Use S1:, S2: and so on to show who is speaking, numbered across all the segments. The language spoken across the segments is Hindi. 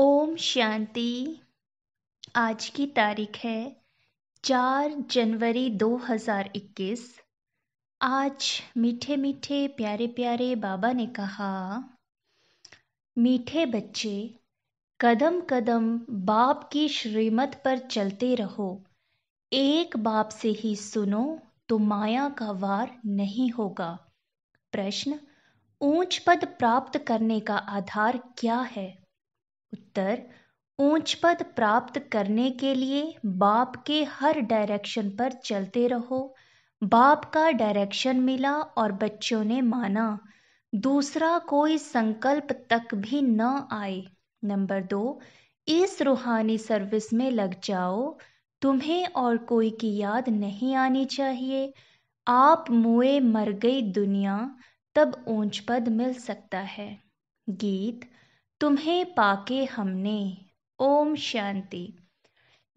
S1: ओम शांति आज की तारीख है चार जनवरी 2021 आज मीठे मीठे प्यारे प्यारे बाबा ने कहा मीठे बच्चे कदम कदम बाप की श्रीमत पर चलते रहो एक बाप से ही सुनो तो माया का वार नहीं होगा प्रश्न ऊंच पद प्राप्त करने का आधार क्या है भीतर ऊंच पद प्राप्त करने के लिए बाप के हर डायरेक्शन पर चलते रहो बाप का डायरेक्शन मिला और बच्चों ने माना दूसरा कोई संकल्प तक भी न आए नंबर दो इस रूहानी सर्विस में लग जाओ तुम्हें और कोई की याद नहीं आनी चाहिए आप मुए मर गई दुनिया तब ऊंच पद मिल सकता है गीत तुम्हें पाके हमने ओम शांति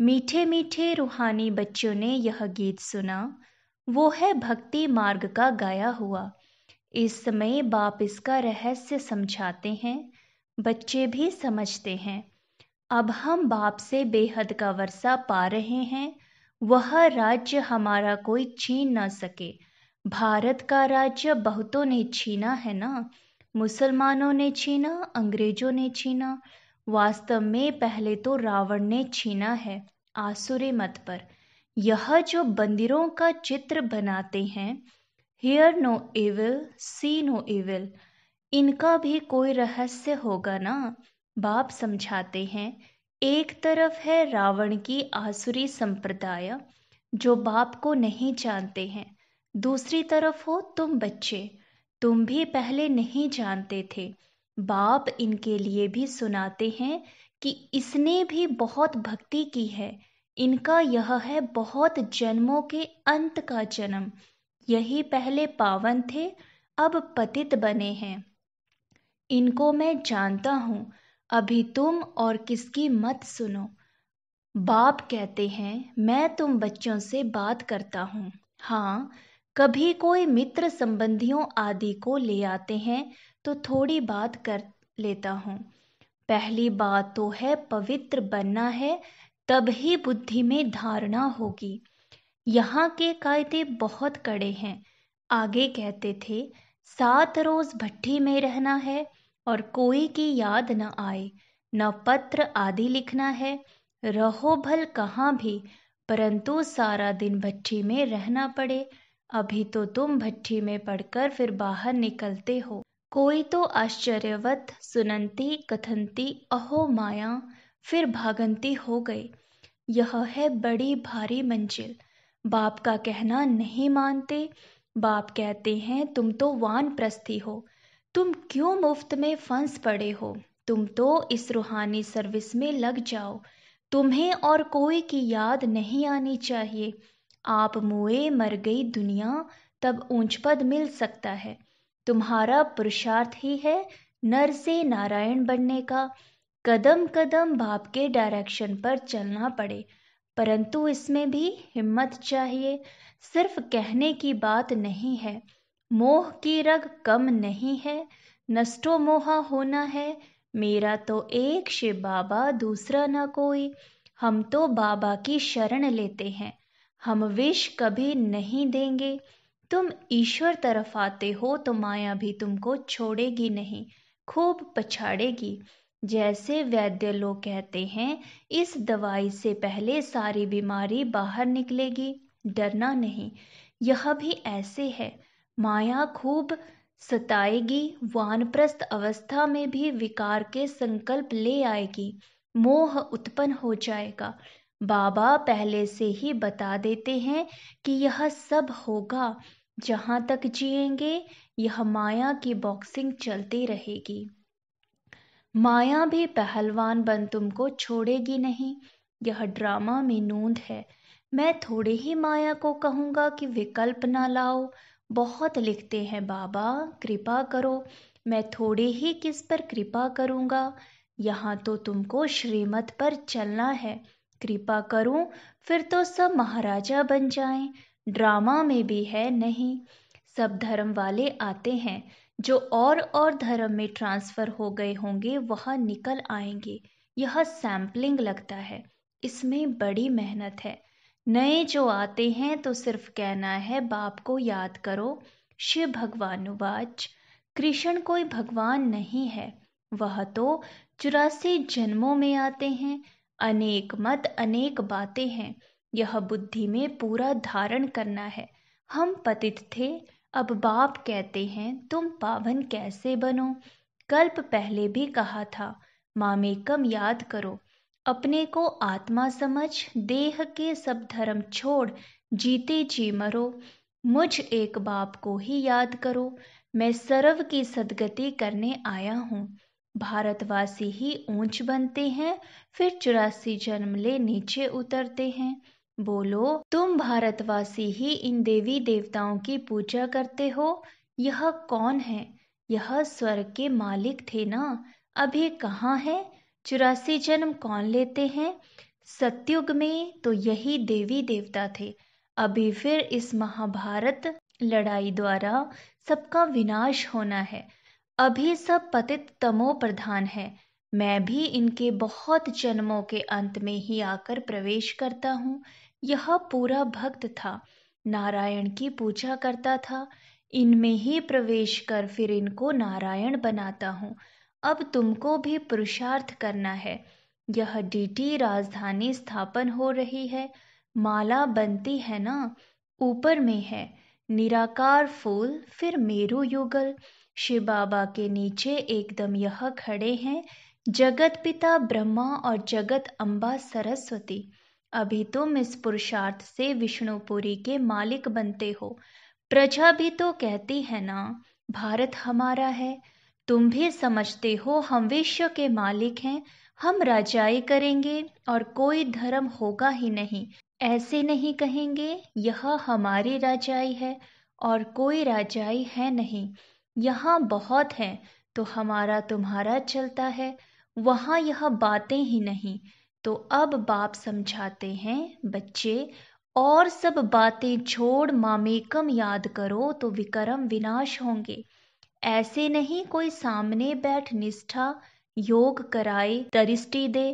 S1: मीठे मीठे रूहानी बच्चों ने यह गीत सुना वो है भक्ति मार्ग का गाया हुआ इस समय बाप इसका रहस्य समझाते हैं बच्चे भी समझते हैं अब हम बाप से बेहद का वर्षा पा रहे हैं वह राज्य हमारा कोई छीन ना सके भारत का राज्य बहुतों ने छीना है ना मुसलमानों ने छीना अंग्रेजों ने छीना वास्तव में पहले तो रावण ने छीना है आसुरी मत पर यह जो बंदिरों का चित्र बनाते हैं hear no evil see no evil इनका भी कोई रहस्य होगा ना बाप समझाते हैं एक तरफ है रावण की आसुरी संप्रदाय जो बाप को नहीं जानते हैं दूसरी तरफ हो तुम बच्चे तुम भी पहले नहीं जानते थे बाप इनके लिए भी सुनाते हैं कि इसने भी बहुत भक्ति की है इनका यह है बहुत जन्मों के अंत का जन्म यही पहले पावन थे अब पतित बने हैं इनको मैं जानता हूँ अभी तुम और किसकी मत सुनो बाप कहते हैं मैं तुम बच्चों से बात करता हूँ हाँ कभी कोई मित्र संबंधियों आदि को ले आते हैं तो थोड़ी बात कर लेता हूँ पहली बात तो है पवित्र बनना है तब ही बुद्धि में धारणा होगी यहाँ के कायदे बहुत कड़े हैं आगे कहते थे सात रोज भट्टी में रहना है और कोई की याद न आए न पत्र आदि लिखना है रहो भल कहाँ भी परंतु सारा दिन भट्टी में रहना पड़े अभी तो तुम भट्टी में पढ़कर फिर बाहर निकलते हो कोई तो आश्चर्यवत सुनंती कथंती अहो माया फिर भागंती हो गए यह है बड़ी भारी मंजिल बाप का कहना नहीं मानते बाप कहते हैं तुम तो वान प्रस्थी हो तुम क्यों मुफ्त में फंस पड़े हो तुम तो इस रूहानी सर्विस में लग जाओ तुम्हें और कोई की याद नहीं आनी चाहिए आप मोए मर गई दुनिया तब ऊंच पद मिल सकता है तुम्हारा पुरुषार्थ ही है नर से नारायण बनने का कदम कदम बाप के डायरेक्शन पर चलना पड़े परंतु इसमें भी हिम्मत चाहिए सिर्फ कहने की बात नहीं है मोह की रग कम नहीं है नष्टो मोहा होना है मेरा तो एक शिव बाबा दूसरा ना कोई हम तो बाबा की शरण लेते हैं हम विष कभी नहीं देंगे तुम ईश्वर तरफ आते हो तो माया भी तुमको छोड़ेगी नहीं खूब पछाड़ेगी जैसे वैद्य लोग कहते हैं इस दवाई से पहले सारी बीमारी बाहर निकलेगी डरना नहीं यह भी ऐसे है माया खूब सताएगी वानप्रस्थ अवस्था में भी विकार के संकल्प ले आएगी मोह उत्पन्न हो जाएगा बाबा पहले से ही बता देते हैं कि यह सब होगा जहाँ तक जिएंगे यह माया की बॉक्सिंग चलती रहेगी माया भी पहलवान बन तुमको छोड़ेगी नहीं यह ड्रामा में नूंद है मैं थोड़े ही माया को कहूँगा कि विकल्प ना लाओ बहुत लिखते हैं बाबा कृपा करो मैं थोड़े ही किस पर कृपा करूँगा यहाँ तो तुमको श्रीमत पर चलना है कृपा करो फिर तो सब महाराजा बन जाएं ड्रामा में भी है नहीं सब धर्म वाले आते हैं जो और और धर्म में ट्रांसफ़र हो गए होंगे वह निकल आएंगे यह सैम्पलिंग लगता है इसमें बड़ी मेहनत है नए जो आते हैं तो सिर्फ कहना है बाप को याद करो शिव भगवानुवाच कृष्ण कोई भगवान नहीं है वह तो चुरासी जन्मों में आते हैं अनेक मत अनेक बातें हैं यह बुद्धि में पूरा धारण करना है हम पतित थे अब बाप कहते हैं तुम पावन कैसे बनो कल्प पहले भी कहा था मामेकम याद करो अपने को आत्मा समझ देह के सब धर्म छोड़ जीते जी मरो मुझ एक बाप को ही याद करो मैं सर्व की सदगति करने आया हूँ भारतवासी ही ऊंच बनते हैं फिर चौरासी जन्म ले नीचे उतरते हैं बोलो तुम भारतवासी ही इन देवी देवताओं की पूजा करते हो यह कौन है यह स्वर्ग के मालिक थे ना अभी कहाँ है चौरासी जन्म कौन लेते हैं सतयुग में तो यही देवी देवता थे अभी फिर इस महाभारत लड़ाई द्वारा सबका विनाश होना है अभी सब पतित तमो प्रधान है मैं भी इनके बहुत जन्मों के अंत में ही आकर प्रवेश करता हूँ यह पूरा भक्त था नारायण की पूजा करता था इनमें ही प्रवेश कर फिर इनको नारायण बनाता हूँ अब तुमको भी पुरुषार्थ करना है यह डीटी राजधानी स्थापन हो रही है माला बनती है ना ऊपर में है निराकार फूल फिर मेरु युगल शिव बाबा के नीचे एकदम यह खड़े हैं जगत पिता ब्रह्मा और जगत अम्बा सरस्वती अभी तुम इस पुरुषार्थ से विष्णुपुरी के मालिक बनते हो प्रजा भी तो कहती है ना भारत हमारा है तुम भी समझते हो हम विश्व के मालिक हैं हम राजाई करेंगे और कोई धर्म होगा ही नहीं ऐसे नहीं कहेंगे यह हमारी राजाई है और कोई राजाई है नहीं यहाँ बहुत हैं तो हमारा तुम्हारा चलता है वहाँ यह बातें ही नहीं तो अब बाप समझाते हैं बच्चे और सब बातें छोड़ मामेकम याद करो तो विक्रम विनाश होंगे ऐसे नहीं कोई सामने बैठ निष्ठा योग कराए दृष्टि दे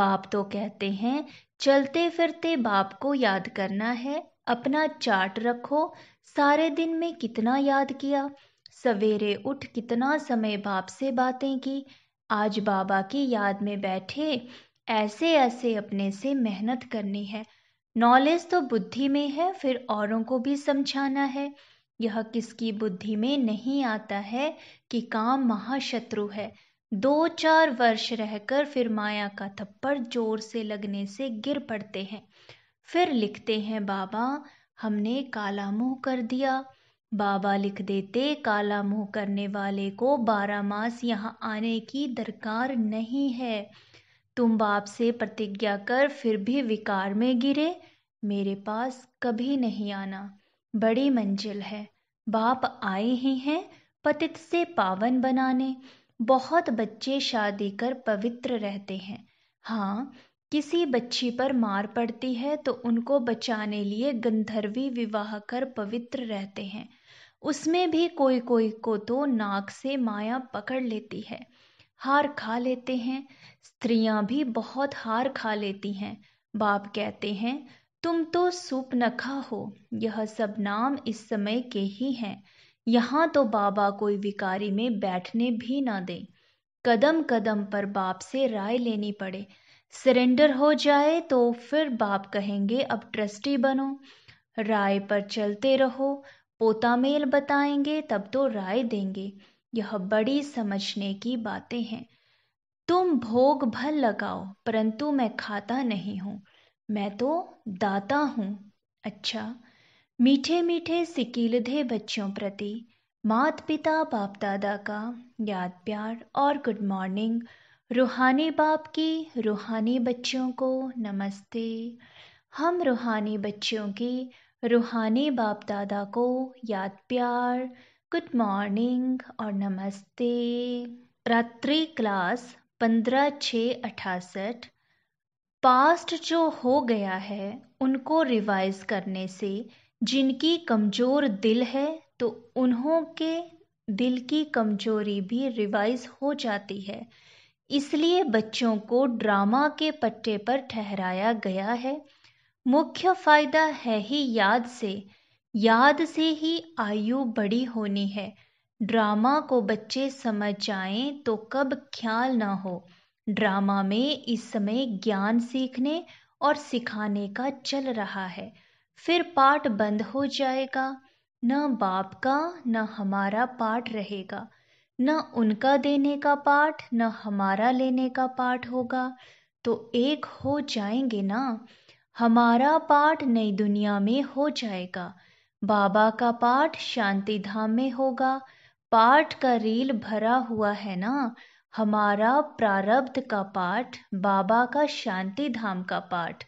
S1: बाप तो कहते हैं चलते फिरते बाप को याद करना है अपना चार्ट रखो सारे दिन में कितना याद किया सवेरे उठ कितना समय बाप से बातें की आज बाबा की याद में बैठे ऐसे ऐसे अपने से मेहनत करनी है नॉलेज तो बुद्धि में है फिर औरों को भी समझाना है यह किसकी बुद्धि में नहीं आता है कि काम महाशत्रु है दो चार वर्ष रहकर फिर माया का थप्पड़ जोर से लगने से गिर पड़ते हैं फिर लिखते हैं बाबा हमने काला मुंह कर दिया बाबा लिख देते काला मुंह करने वाले को बारह मास यहाँ आने की दरकार नहीं है तुम बाप से प्रतिज्ञा कर फिर भी विकार में गिरे मेरे पास कभी नहीं आना बड़ी मंजिल है बाप आए ही हैं पतित से पावन बनाने बहुत बच्चे शादी कर पवित्र रहते हैं हाँ किसी बच्ची पर मार पड़ती है तो उनको बचाने लिए गंधर्वी विवाह कर पवित्र रहते हैं उसमें भी कोई कोई को तो नाक से माया पकड़ लेती है हार खा लेते हैं स्त्रियां भी बहुत हार खा लेती हैं बाप कहते हैं तुम तो सूप नखा हो यह सब नाम इस समय के ही हैं यहाँ तो बाबा कोई विकारी में बैठने भी ना दे कदम कदम पर बाप से राय लेनी पड़े सरेंडर हो जाए तो फिर बाप कहेंगे अब ट्रस्टी बनो राय पर चलते रहो पोता मेल बताएंगे तब तो राय देंगे यह बड़ी समझने की बातें हैं तुम भोग भल लगाओ परंतु मैं खाता नहीं हूं मैं तो दाता हूं अच्छा मीठे मीठे सिकीलधे बच्चों प्रति मात पिता बाप दादा का याद प्यार और गुड मॉर्निंग रूहानी बाप की रूहानी बच्चों को नमस्ते हम रूहानी बच्चों की रूहानी बाप दादा को याद प्यार गुड मॉर्निंग और नमस्ते रात्रि क्लास पंद्रह छः अठासठ पास्ट जो हो गया है उनको रिवाइज करने से जिनकी कमज़ोर दिल है तो उन्हों के दिल की कमज़ोरी भी रिवाइज हो जाती है इसलिए बच्चों को ड्रामा के पट्टे पर ठहराया गया है मुख्य फायदा है ही याद से याद से ही आयु बड़ी होनी है ड्रामा को बच्चे समझ जाएं तो कब ख्याल ना हो ड्रामा में इस समय ज्ञान सीखने और सिखाने का चल रहा है फिर पाठ बंद हो जाएगा न बाप का न हमारा पाठ रहेगा न उनका देने का पाठ न हमारा लेने का पाठ होगा तो एक हो जाएंगे ना हमारा पाठ नई दुनिया में हो जाएगा बाबा का पाठ शांति धाम में होगा पाठ का रील भरा हुआ है ना हमारा प्रारब्ध का पाठ बाबा का शांति धाम का पाठ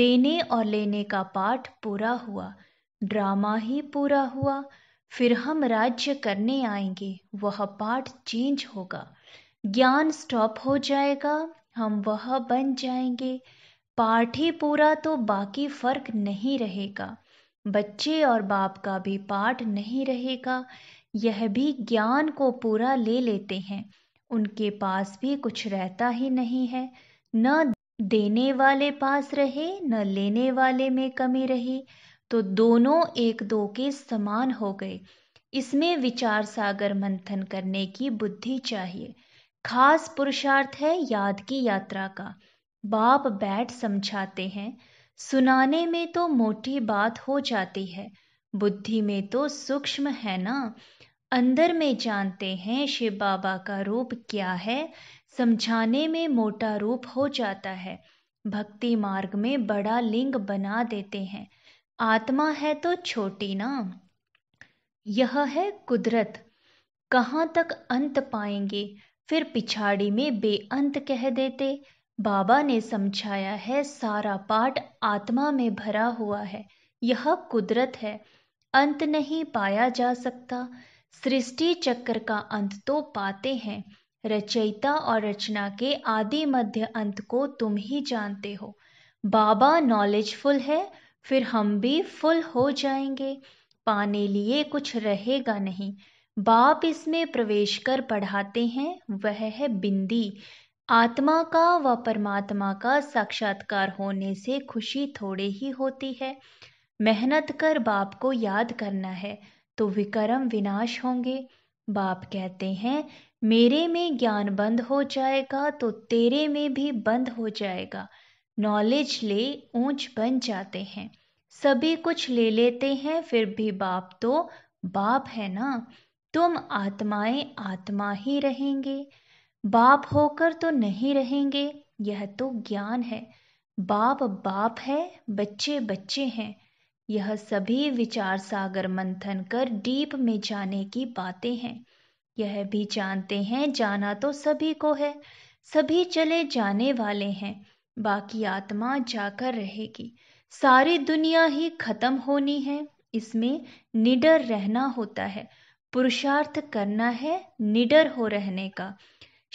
S1: देने और लेने का पाठ पूरा हुआ ड्रामा ही पूरा हुआ फिर हम राज्य करने आएंगे वह पाठ चेंज होगा ज्ञान स्टॉप हो जाएगा हम वह बन जाएंगे पाठ ही पूरा तो बाकी फर्क नहीं रहेगा बच्चे और बाप का भी पाठ नहीं रहेगा यह भी ज्ञान को पूरा ले लेते हैं उनके पास भी कुछ रहता ही नहीं है न देने वाले पास रहे न लेने वाले में कमी रही तो दोनों एक दो के समान हो गए इसमें विचार सागर मंथन करने की बुद्धि चाहिए खास पुरुषार्थ है याद की यात्रा का बाप बैठ समझाते हैं सुनाने में तो मोटी बात हो जाती है बुद्धि में तो सूक्ष्म है ना अंदर में जानते हैं शिव बाबा का रूप क्या है समझाने में मोटा रूप हो जाता है भक्ति मार्ग में बड़ा लिंग बना देते हैं आत्मा है तो छोटी ना यह है कुदरत कहाँ तक अंत पाएंगे फिर पिछाड़ी में बेअंत कह देते बाबा ने समझाया है सारा पाठ आत्मा में भरा हुआ है यह कुदरत है अंत नहीं पाया जा सकता सृष्टि चक्र का अंत तो पाते हैं रचयिता और रचना के आदि मध्य अंत को तुम ही जानते हो बाबा नॉलेजफुल है फिर हम भी फुल हो जाएंगे पाने लिए कुछ रहेगा नहीं बाप इसमें प्रवेश कर पढ़ाते हैं वह है बिंदी आत्मा का व परमात्मा का साक्षात्कार होने से खुशी थोड़े ही होती है मेहनत कर बाप को याद करना है तो विक्रम विनाश होंगे बाप कहते हैं मेरे में ज्ञान बंद हो जाएगा तो तेरे में भी बंद हो जाएगा नॉलेज ले ऊंच बन जाते हैं सभी कुछ ले लेते हैं फिर भी बाप तो बाप है ना तुम आत्माएं आत्मा ही रहेंगे बाप होकर तो नहीं रहेंगे यह तो ज्ञान है बाप बाप है बच्चे बच्चे हैं यह सभी विचार सागर मंथन कर डीप में जाने की बातें हैं यह भी जानते हैं जाना तो सभी को है सभी चले जाने वाले हैं बाकी आत्मा जाकर रहेगी सारी दुनिया ही खत्म होनी है इसमें निडर रहना होता है पुरुषार्थ करना है निडर हो रहने का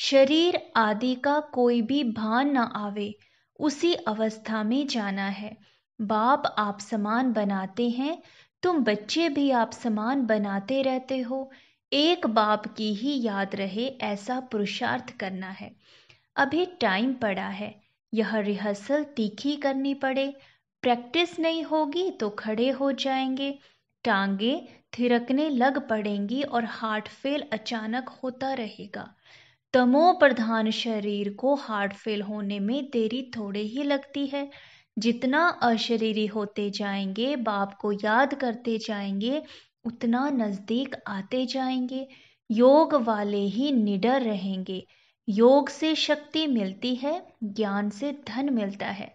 S1: शरीर आदि का कोई भी भान न आवे उसी अवस्था में जाना है बाप आप समान बनाते हैं तुम बच्चे भी आप समान बनाते रहते हो एक बाप की ही याद रहे ऐसा पुरुषार्थ करना है अभी टाइम पड़ा है यह रिहर्सल तीखी करनी पड़े प्रैक्टिस नहीं होगी तो खड़े हो जाएंगे टांगे थिरकने लग पड़ेंगी और हार्ट फेल अचानक होता रहेगा तमो प्रधान शरीर को हार्ट फेल होने में देरी थोड़े ही लगती है जितना अशरीरी होते जाएंगे बाप को याद करते जाएंगे उतना नज़दीक आते जाएंगे योग वाले ही निडर रहेंगे योग से शक्ति मिलती है ज्ञान से धन मिलता है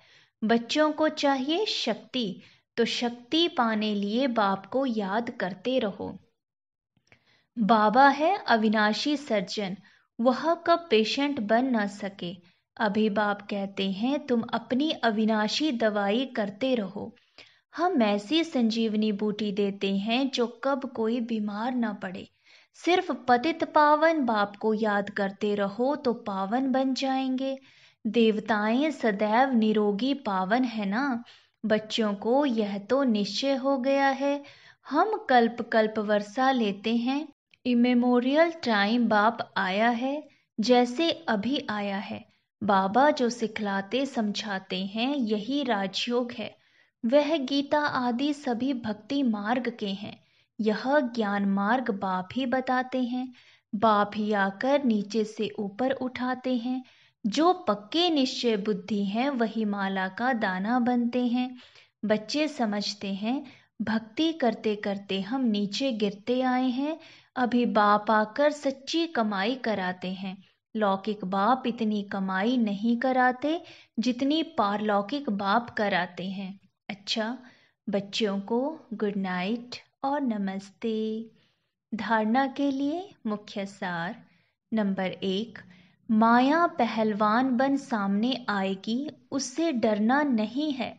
S1: बच्चों को चाहिए शक्ति तो शक्ति पाने लिए बाप को याद करते रहो बाबा है अविनाशी सर्जन वह कब पेशेंट बन न सके अभी बाप कहते हैं तुम अपनी अविनाशी दवाई करते रहो हम ऐसी संजीवनी बूटी देते हैं जो कब कोई बीमार न पड़े सिर्फ पतित पावन बाप को याद करते रहो तो पावन बन जाएंगे देवताएं सदैव निरोगी पावन है ना बच्चों को यह तो निश्चय हो गया है हम कल्प कल्प वर्षा लेते हैं इमेमोरियल टाइम बाप आया है जैसे अभी आया है बाबा जो सिखलाते समझाते हैं यही राजयोग है वह गीता आदि सभी भक्ति मार्ग के हैं यह ज्ञान मार्ग बाप ही बताते हैं बाप ही आकर नीचे से ऊपर उठाते हैं जो पक्के निश्चय बुद्धि हैं वही माला का दाना बनते हैं बच्चे समझते हैं भक्ति करते करते हम नीचे गिरते आए हैं अभी बाप आकर सच्ची कमाई कराते हैं लौकिक बाप इतनी कमाई नहीं कराते जितनी पारलौकिक बाप कराते हैं अच्छा बच्चों को गुड नाइट और नमस्ते धारणा के लिए मुख्य सार नंबर एक माया पहलवान बन सामने आएगी उससे डरना नहीं है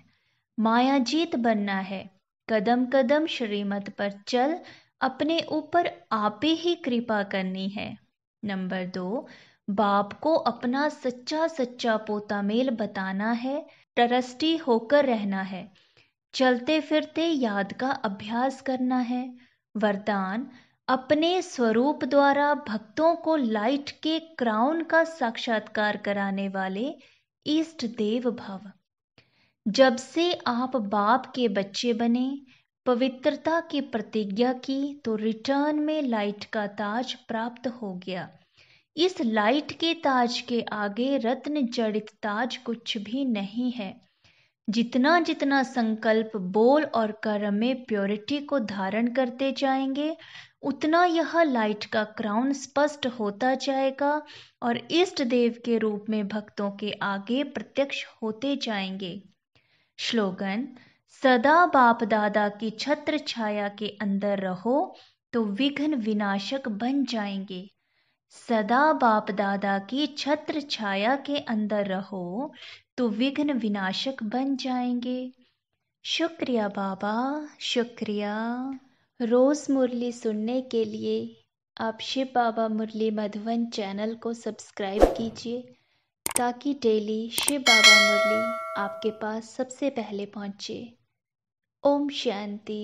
S1: माया जीत बनना है कदम कदम श्रीमत पर चल अपने ऊपर आपे ही कृपा करनी है नंबर दो बाप को अपना सच्चा सच्चा पोता मेल बताना है ट्रस्टी होकर रहना है चलते फिरते याद का अभ्यास करना है वरदान अपने स्वरूप द्वारा भक्तों को लाइट के क्राउन का साक्षात्कार कराने वाले ईष्ट देव भव जब से आप बाप के बच्चे बने पवित्रता की प्रतिज्ञा की तो रिटर्न में लाइट का ताज प्राप्त हो गया इस लाइट के ताज के आगे रत्न जड़ित ताज कुछ भी नहीं है जितना जितना संकल्प बोल और कर्म में प्योरिटी को धारण करते जाएंगे उतना यह लाइट का क्राउन स्पष्ट होता जाएगा और इष्ट देव के रूप में भक्तों के आगे प्रत्यक्ष होते जाएंगे श्लोगन सदा बाप दादा की छत्र छाया के अंदर रहो तो विघ्न विनाशक बन जाएंगे सदा बाप दादा की छत्र छाया के अंदर रहो तो विघ्न विनाशक बन जाएंगे शुक्रिया बाबा शुक्रिया रोज मुरली सुनने के लिए आप शिव बाबा मुरली मधुवन चैनल को सब्सक्राइब कीजिए ताकि डेली शिव बाबा मुरली आपके पास सबसे पहले पहुंचे Om Shanti。